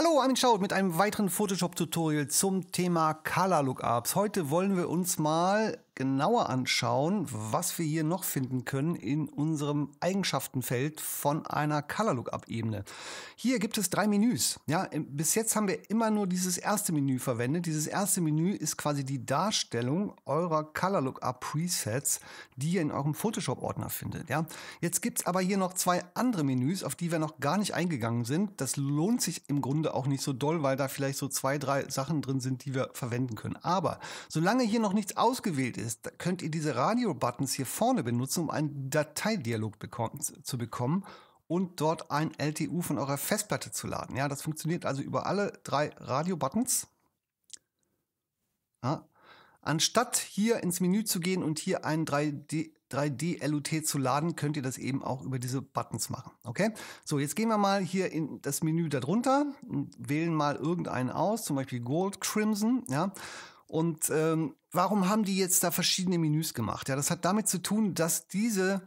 Hallo, Armin Schaut mit einem weiteren Photoshop-Tutorial zum Thema Color Lookups. Heute wollen wir uns mal genauer anschauen, was wir hier noch finden können in unserem Eigenschaftenfeld von einer Color Lookup Ebene. Hier gibt es drei Menüs. Ja, bis jetzt haben wir immer nur dieses erste Menü verwendet. Dieses erste Menü ist quasi die Darstellung eurer Color Lookup Presets, die ihr in eurem Photoshop Ordner findet. Ja, jetzt gibt es aber hier noch zwei andere Menüs, auf die wir noch gar nicht eingegangen sind. Das lohnt sich im Grunde auch nicht so doll, weil da vielleicht so zwei, drei Sachen drin sind, die wir verwenden können. Aber solange hier noch nichts ausgewählt ist, ist, könnt ihr diese Radio-Buttons hier vorne benutzen, um einen Dateidialog bekommen, zu bekommen und dort ein LTU von eurer Festplatte zu laden. Ja, das funktioniert also über alle drei Radio-Buttons. Ja. Anstatt hier ins Menü zu gehen und hier einen 3D, 3D-LUT zu laden, könnt ihr das eben auch über diese Buttons machen. Okay? So, jetzt gehen wir mal hier in das Menü darunter und wählen mal irgendeinen aus, zum Beispiel Gold Crimson, ja. Und ähm, warum haben die jetzt da verschiedene Menüs gemacht? Ja, das hat damit zu tun, dass diese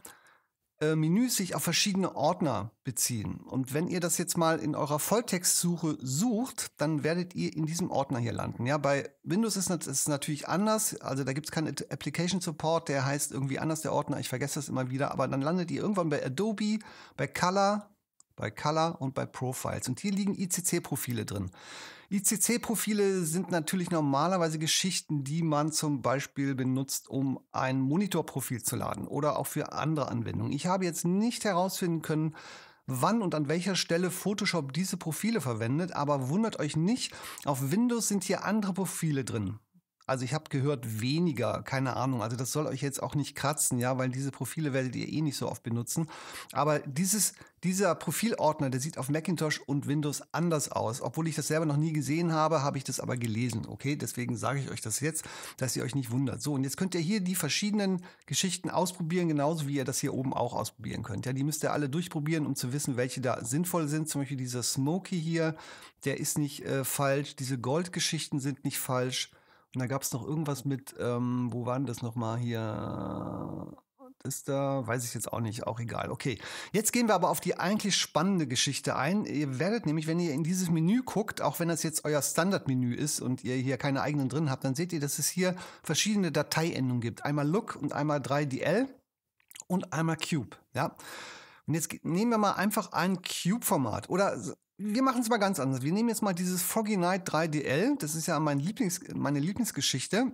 äh, Menüs sich auf verschiedene Ordner beziehen. Und wenn ihr das jetzt mal in eurer Volltextsuche sucht, dann werdet ihr in diesem Ordner hier landen. Ja, bei Windows ist es natürlich anders. Also da gibt es keinen Application Support, der heißt irgendwie anders der Ordner. Ich vergesse das immer wieder. Aber dann landet ihr irgendwann bei Adobe, bei Color, bei Color und bei Profiles. Und hier liegen ICC-Profile drin. ICC-Profile sind natürlich normalerweise Geschichten, die man zum Beispiel benutzt, um ein Monitorprofil zu laden oder auch für andere Anwendungen. Ich habe jetzt nicht herausfinden können, wann und an welcher Stelle Photoshop diese Profile verwendet, aber wundert euch nicht, auf Windows sind hier andere Profile drin. Also ich habe gehört weniger, keine Ahnung. Also das soll euch jetzt auch nicht kratzen, ja, weil diese Profile werdet ihr eh nicht so oft benutzen. Aber dieses, dieser Profilordner, der sieht auf Macintosh und Windows anders aus. Obwohl ich das selber noch nie gesehen habe, habe ich das aber gelesen. Okay, deswegen sage ich euch das jetzt, dass ihr euch nicht wundert. So, und jetzt könnt ihr hier die verschiedenen Geschichten ausprobieren, genauso wie ihr das hier oben auch ausprobieren könnt. Ja, die müsst ihr alle durchprobieren, um zu wissen, welche da sinnvoll sind. Zum Beispiel dieser Smokey hier, der ist nicht äh, falsch. Diese Goldgeschichten sind nicht falsch. Und da gab es noch irgendwas mit, ähm, wo waren das nochmal hier? Ist da, weiß ich jetzt auch nicht, auch egal. Okay, jetzt gehen wir aber auf die eigentlich spannende Geschichte ein. Ihr werdet nämlich, wenn ihr in dieses Menü guckt, auch wenn das jetzt euer Standardmenü ist und ihr hier keine eigenen drin habt, dann seht ihr, dass es hier verschiedene Dateiendungen gibt. Einmal Look und einmal 3DL und einmal Cube. Ja. Und jetzt nehmen wir mal einfach ein Cube-Format oder wir machen es mal ganz anders. Wir nehmen jetzt mal dieses Foggy Night 3DL. Das ist ja mein Lieblings, meine Lieblingsgeschichte.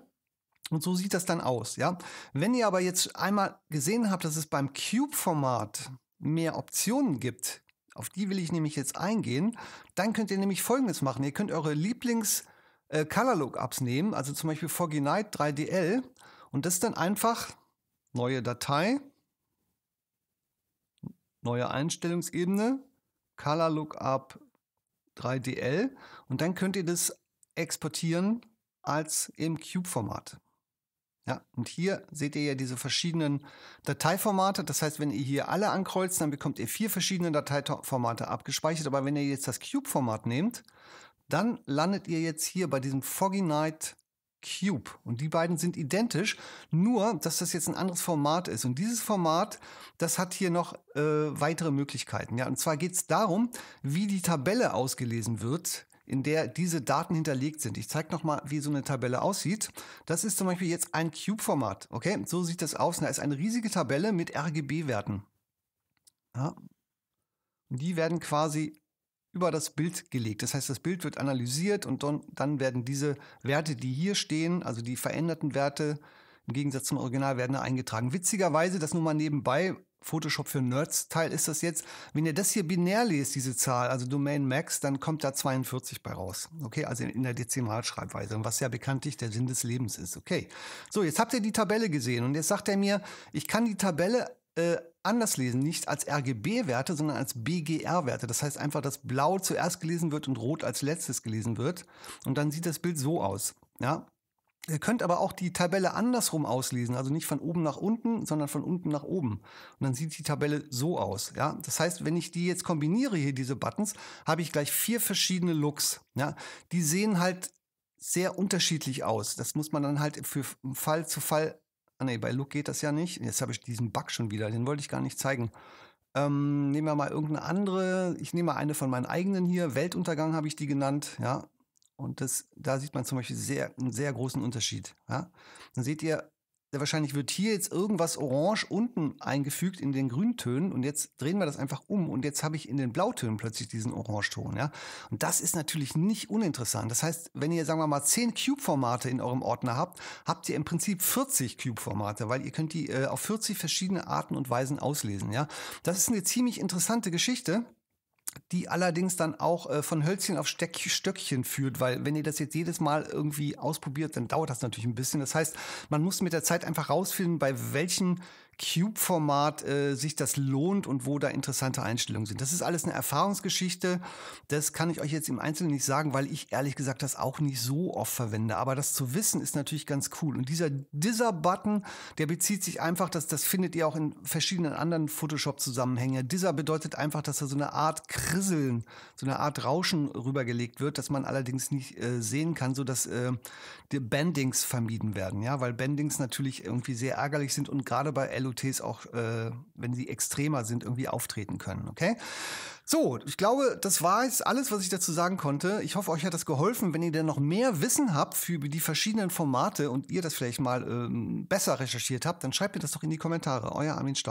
Und so sieht das dann aus, ja. Wenn ihr aber jetzt einmal gesehen habt, dass es beim Cube-Format mehr Optionen gibt, auf die will ich nämlich jetzt eingehen, dann könnt ihr nämlich Folgendes machen. Ihr könnt eure Lieblings- äh, Color ups nehmen, also zum Beispiel Foggy Night 3DL und das dann einfach neue Datei, neue Einstellungsebene, Color Lookup 3DL und dann könnt ihr das exportieren als im Cube-Format. Ja, und hier seht ihr ja diese verschiedenen Dateiformate. Das heißt, wenn ihr hier alle ankreuzt, dann bekommt ihr vier verschiedene Dateiformate abgespeichert. Aber wenn ihr jetzt das Cube-Format nehmt, dann landet ihr jetzt hier bei diesem Foggy Night Cube. Und die beiden sind identisch, nur dass das jetzt ein anderes Format ist. Und dieses Format, das hat hier noch äh, weitere Möglichkeiten. Ja, und zwar geht es darum, wie die Tabelle ausgelesen wird, in der diese Daten hinterlegt sind. Ich zeige nochmal, wie so eine Tabelle aussieht. Das ist zum Beispiel jetzt ein Cube-Format. Okay, so sieht das aus. Da ist eine riesige Tabelle mit RGB-Werten. Ja. Die werden quasi über das Bild gelegt. Das heißt, das Bild wird analysiert und dann werden diese Werte, die hier stehen, also die veränderten Werte im Gegensatz zum Original, werden da eingetragen. Witzigerweise, das nur mal nebenbei, Photoshop für Nerds Teil ist das jetzt. Wenn ihr das hier binär lest, diese Zahl, also Domain Max, dann kommt da 42 bei raus. Okay, also in der Dezimalschreibweise, was ja bekanntlich der Sinn des Lebens ist. Okay. So, jetzt habt ihr die Tabelle gesehen und jetzt sagt er mir, ich kann die Tabelle äh, anders lesen, nicht als RGB-Werte, sondern als BGR-Werte. Das heißt einfach, dass Blau zuerst gelesen wird und Rot als letztes gelesen wird. Und dann sieht das Bild so aus. Ja? Ihr könnt aber auch die Tabelle andersrum auslesen, also nicht von oben nach unten, sondern von unten nach oben. Und dann sieht die Tabelle so aus. Ja? Das heißt, wenn ich die jetzt kombiniere, hier diese Buttons, habe ich gleich vier verschiedene Looks. Ja? Die sehen halt sehr unterschiedlich aus. Das muss man dann halt für Fall zu Fall Ah nee, bei Look geht das ja nicht. Jetzt habe ich diesen Bug schon wieder, den wollte ich gar nicht zeigen. Ähm, nehmen wir mal irgendeine andere. Ich nehme mal eine von meinen eigenen hier. Weltuntergang habe ich die genannt, ja. Und das, da sieht man zum Beispiel sehr, einen sehr großen Unterschied. Ja? Dann seht ihr, Wahrscheinlich wird hier jetzt irgendwas orange unten eingefügt in den Grüntönen und jetzt drehen wir das einfach um und jetzt habe ich in den Blautönen plötzlich diesen Orangeton, ja. Und das ist natürlich nicht uninteressant. Das heißt, wenn ihr, sagen wir mal, 10 Cube-Formate in eurem Ordner habt, habt ihr im Prinzip 40 Cube-Formate, weil ihr könnt die äh, auf 40 verschiedene Arten und Weisen auslesen, ja. Das ist eine ziemlich interessante Geschichte die allerdings dann auch äh, von Hölzchen auf Steck Stöckchen führt, weil wenn ihr das jetzt jedes Mal irgendwie ausprobiert, dann dauert das natürlich ein bisschen. Das heißt, man muss mit der Zeit einfach rausfinden, bei welchen Cube-Format äh, sich das lohnt und wo da interessante Einstellungen sind. Das ist alles eine Erfahrungsgeschichte. Das kann ich euch jetzt im Einzelnen nicht sagen, weil ich ehrlich gesagt das auch nicht so oft verwende. Aber das zu wissen ist natürlich ganz cool. Und dieser Dieser-Button, der bezieht sich einfach, dass das findet ihr auch in verschiedenen anderen Photoshop-Zusammenhängen. Dieser bedeutet einfach, dass da so eine Art Krisseln, so eine Art Rauschen rübergelegt wird, dass man allerdings nicht äh, sehen kann, sodass dass äh, die Bendings vermieden werden, ja, weil Bendings natürlich irgendwie sehr ärgerlich sind und gerade bei LO Dekolletés auch, äh, wenn sie extremer sind, irgendwie auftreten können. Okay? So, ich glaube, das war jetzt alles, was ich dazu sagen konnte. Ich hoffe, euch hat das geholfen. Wenn ihr denn noch mehr Wissen habt für die verschiedenen Formate und ihr das vielleicht mal ähm, besser recherchiert habt, dann schreibt mir das doch in die Kommentare. Euer Armin Staub.